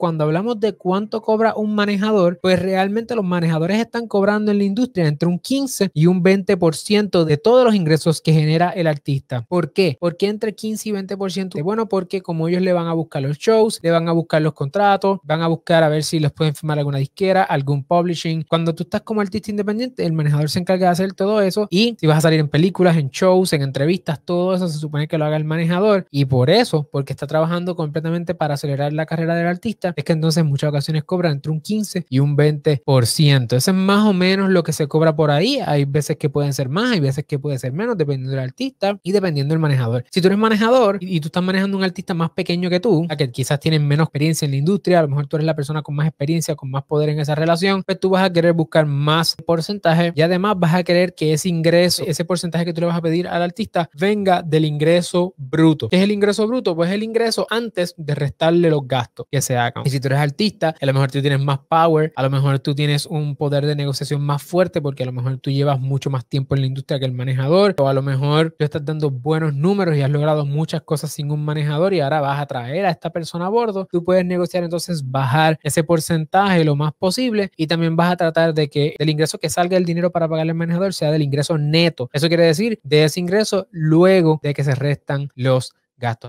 cuando hablamos de cuánto cobra un manejador, pues realmente los manejadores están cobrando en la industria entre un 15 y un 20% de todos los ingresos que genera el artista. ¿Por qué? Porque entre 15 y 20%, bueno, porque como ellos le van a buscar los shows, le van a buscar los contratos, van a buscar a ver si los pueden firmar alguna disquera, algún publishing. Cuando tú estás como artista independiente, el manejador se encarga de hacer todo eso y si vas a salir en películas, en shows, en entrevistas, todo eso se supone que lo haga el manejador y por eso, porque está trabajando completamente para acelerar la carrera del artista, es que entonces muchas ocasiones cobran entre un 15 y un 20%. Eso es más o menos lo que se cobra por ahí. Hay veces que pueden ser más, hay veces que puede ser menos, dependiendo del artista y dependiendo del manejador. Si tú eres manejador y, tú estás manejando un artista más pequeño que tú, a que quizás tienen menos experiencia en la industria, a lo mejor tú eres la persona con más experiencia, con más poder en esa relación, pues tú vas a querer buscar más porcentaje y además vas a querer que ese ingreso, ese porcentaje que tú le vas a pedir al artista, venga del ingreso bruto. ¿Qué es el ingreso bruto? Pues el ingreso antes de restarle los gastos que se hagan. Y si tú eres artista, a lo mejor tú tienes más power, a lo mejor tú tienes un poder de negociación más fuerte porque a lo mejor tú llevas mucho más tiempo en la industria que el manejador o a lo mejor tú estás dando buenos números y has logrado muchas cosas sin un manejador y ahora vas a traer a esta persona a bordo. Tú puedes negociar entonces bajar ese porcentaje lo más posible y también vas a tratar de que el ingreso que salga el dinero para pagarle al manejador sea del ingreso neto. Eso quiere decir de ese ingreso luego de que se restan los gastos.